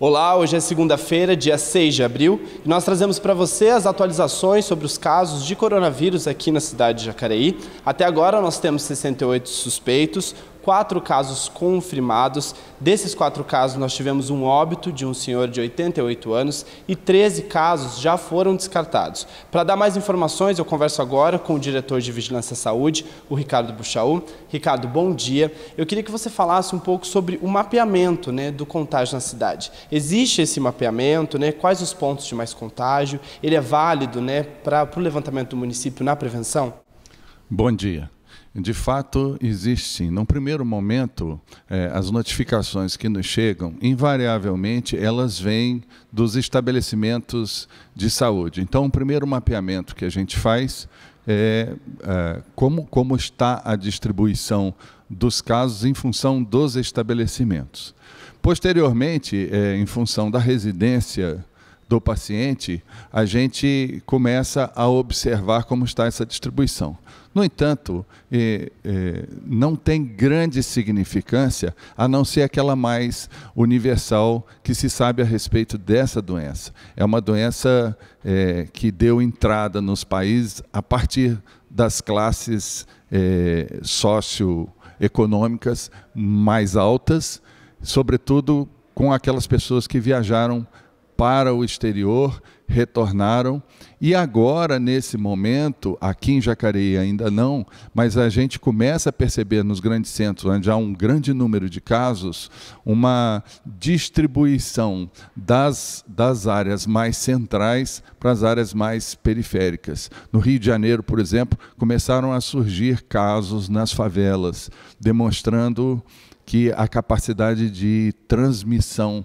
Olá, hoje é segunda-feira, dia 6 de abril, e nós trazemos para você as atualizações sobre os casos de coronavírus aqui na cidade de Jacareí. Até agora nós temos 68 suspeitos, quatro casos confirmados. Desses quatro casos, nós tivemos um óbito de um senhor de 88 anos e 13 casos já foram descartados. Para dar mais informações, eu converso agora com o diretor de Vigilância Saúde, o Ricardo Buchaú. Ricardo, bom dia. Eu queria que você falasse um pouco sobre o mapeamento né, do contágio na cidade. Existe esse mapeamento? Né? Quais os pontos de mais contágio? Ele é válido né, para o levantamento do município na prevenção? Bom dia de fato existem. Num primeiro momento, é, as notificações que nos chegam, invariavelmente, elas vêm dos estabelecimentos de saúde. Então, o primeiro mapeamento que a gente faz é, é como, como está a distribuição dos casos em função dos estabelecimentos. Posteriormente, é, em função da residência do paciente, a gente começa a observar como está essa distribuição. No entanto, não tem grande significância a não ser aquela mais universal que se sabe a respeito dessa doença. É uma doença é, que deu entrada nos países a partir das classes é, socioeconômicas mais altas, sobretudo com aquelas pessoas que viajaram para o exterior, retornaram e agora nesse momento, aqui em Jacareí ainda não, mas a gente começa a perceber nos grandes centros, onde há um grande número de casos, uma distribuição das, das áreas mais centrais para as áreas mais periféricas. No Rio de Janeiro, por exemplo, começaram a surgir casos nas favelas, demonstrando que a capacidade de transmissão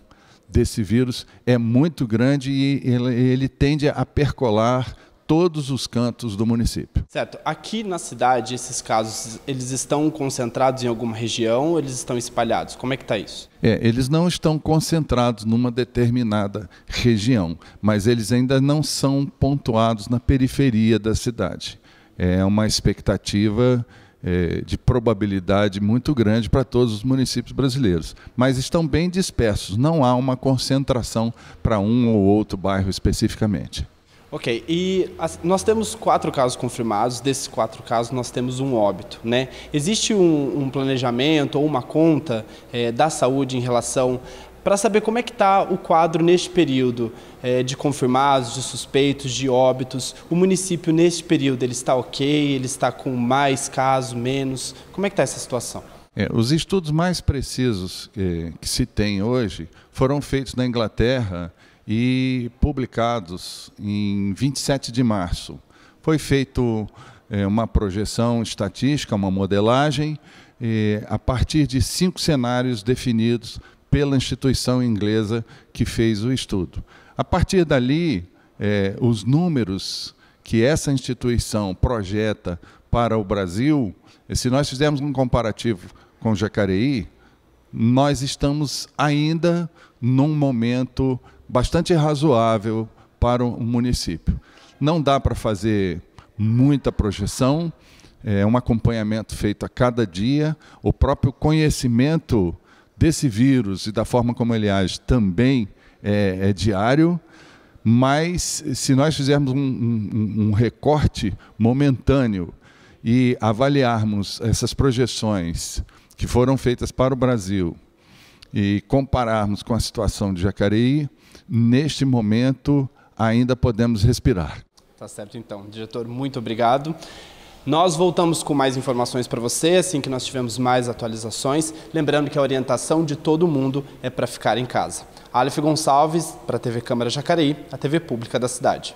desse vírus é muito grande e ele, ele tende a percolar todos os cantos do município. Certo. Aqui na cidade, esses casos, eles estão concentrados em alguma região ou eles estão espalhados? Como é que está isso? É, eles não estão concentrados numa determinada região, mas eles ainda não são pontuados na periferia da cidade. É uma expectativa é, de probabilidade muito grande para todos os municípios brasileiros, mas estão bem dispersos, não há uma concentração para um ou outro bairro especificamente. Ok, e as, nós temos quatro casos confirmados, desses quatro casos nós temos um óbito, né? Existe um, um planejamento ou uma conta é, da saúde em relação para saber como é que está o quadro neste período é, de confirmados, de suspeitos, de óbitos. O município neste período ele está ok? Ele está com mais casos, menos? Como é que está essa situação? É, os estudos mais precisos que, é, que se tem hoje foram feitos na Inglaterra e publicados em 27 de março. Foi feito é, uma projeção estatística, uma modelagem, é, a partir de cinco cenários definidos pela instituição inglesa que fez o estudo. A partir dali, é, os números que essa instituição projeta para o Brasil, se nós fizermos um comparativo com Jacareí, nós estamos ainda num momento bastante razoável para o município. Não dá para fazer muita projeção, é um acompanhamento feito a cada dia, o próprio conhecimento desse vírus e da forma como ele age também é, é diário, mas se nós fizermos um, um, um recorte momentâneo e avaliarmos essas projeções que foram feitas para o Brasil e compararmos com a situação de Jacareí, neste momento ainda podemos respirar. Tá certo, então. Diretor, muito obrigado. Nós voltamos com mais informações para você assim que nós tivermos mais atualizações. Lembrando que a orientação de todo mundo é para ficar em casa. Aleph Gonçalves, para a TV Câmara Jacareí, a TV pública da cidade.